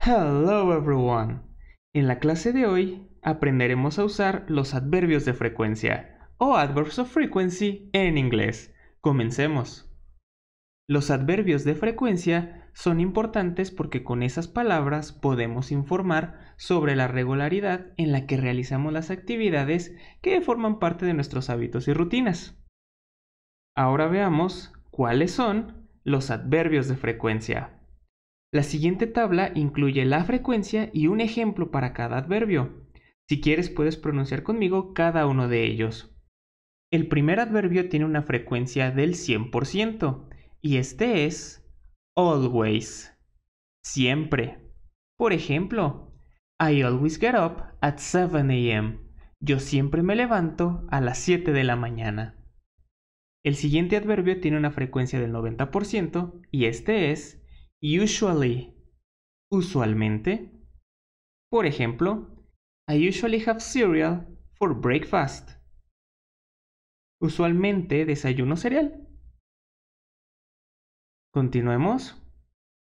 Hello everyone. En la clase de hoy aprenderemos a usar los adverbios de frecuencia o adverbs of frequency en inglés. Comencemos. Los adverbios de frecuencia son importantes porque con esas palabras podemos informar sobre la regularidad en la que realizamos las actividades que forman parte de nuestros hábitos y rutinas. Ahora veamos cuáles son los adverbios de frecuencia. La siguiente tabla incluye la frecuencia y un ejemplo para cada adverbio. Si quieres puedes pronunciar conmigo cada uno de ellos. El primer adverbio tiene una frecuencia del 100% y este es always, siempre. Por ejemplo, I always get up at 7 a.m. Yo siempre me levanto a las 7 de la mañana. El siguiente adverbio tiene una frecuencia del 90% y este es usually, usualmente. Por ejemplo, I usually have cereal for breakfast. Usualmente desayuno cereal. Continuemos.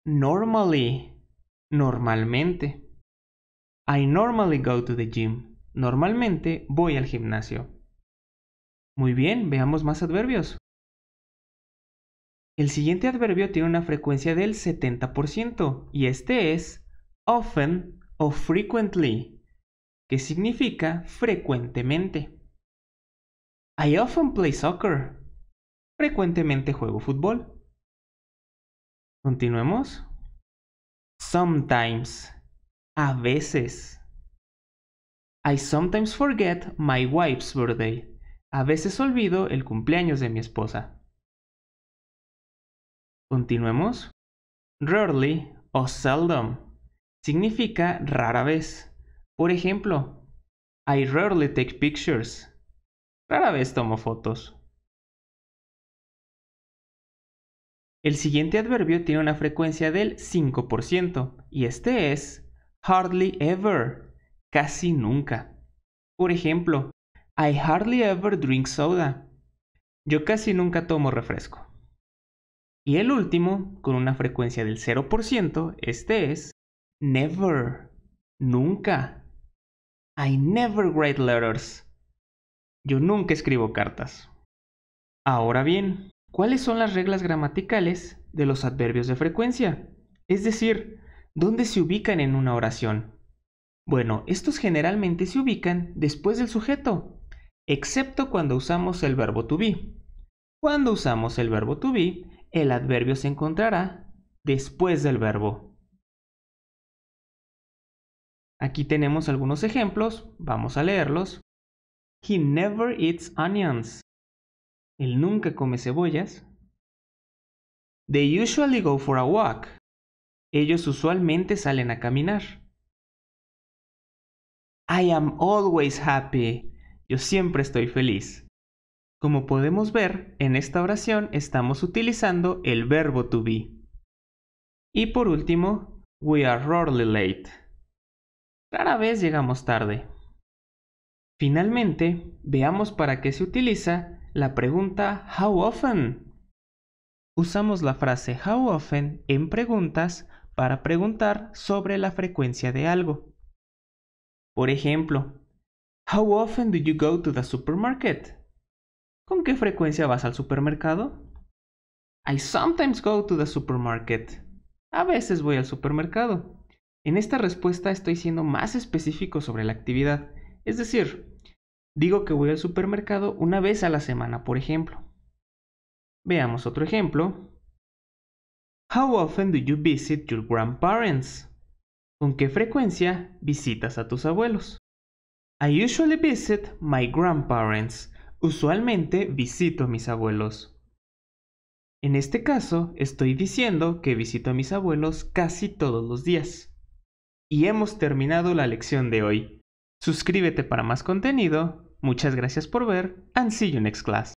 Normally, normalmente. I normally go to the gym. Normalmente voy al gimnasio. Muy bien, veamos más adverbios. El siguiente adverbio tiene una frecuencia del 70% y este es often o frequently, que significa frecuentemente. I often play soccer. Frecuentemente juego fútbol. Continuemos. Sometimes. A veces. I sometimes forget my wife's birthday. A veces olvido el cumpleaños de mi esposa. Continuemos. Rarely o seldom significa rara vez. Por ejemplo, I rarely take pictures. Rara vez tomo fotos. El siguiente adverbio tiene una frecuencia del 5% y este es hardly ever, casi nunca. Por ejemplo, I hardly ever drink soda. Yo casi nunca tomo refresco. Y el último, con una frecuencia del 0%, este es never, nunca. I never write letters. Yo nunca escribo cartas. Ahora bien, ¿cuáles son las reglas gramaticales de los adverbios de frecuencia? Es decir, ¿dónde se ubican en una oración? Bueno, estos generalmente se ubican después del sujeto, excepto cuando usamos el verbo to be. Cuando usamos el verbo to be, el adverbio se encontrará después del verbo. Aquí tenemos algunos ejemplos, vamos a leerlos. He never eats onions. Él nunca come cebollas. They usually go for a walk. Ellos usualmente salen a caminar. I am always happy. Yo siempre estoy feliz. Como podemos ver, en esta oración estamos utilizando el verbo to be. Y por último, we are rarely late. Rara vez llegamos tarde. Finalmente, veamos para qué se utiliza la pregunta how often. Usamos la frase how often en preguntas para preguntar sobre la frecuencia de algo. Por ejemplo, How often do you go to the supermarket? ¿Con qué frecuencia vas al supermercado? I sometimes go to the supermarket. A veces voy al supermercado. En esta respuesta estoy siendo más específico sobre la actividad. Es decir, digo que voy al supermercado una vez a la semana, por ejemplo. Veamos otro ejemplo. How often do you visit your grandparents? ¿Con qué frecuencia visitas a tus abuelos? I usually visit my grandparents Usualmente visito a mis abuelos. En este caso, estoy diciendo que visito a mis abuelos casi todos los días. Y hemos terminado la lección de hoy. Suscríbete para más contenido. Muchas gracias por ver and see you next class.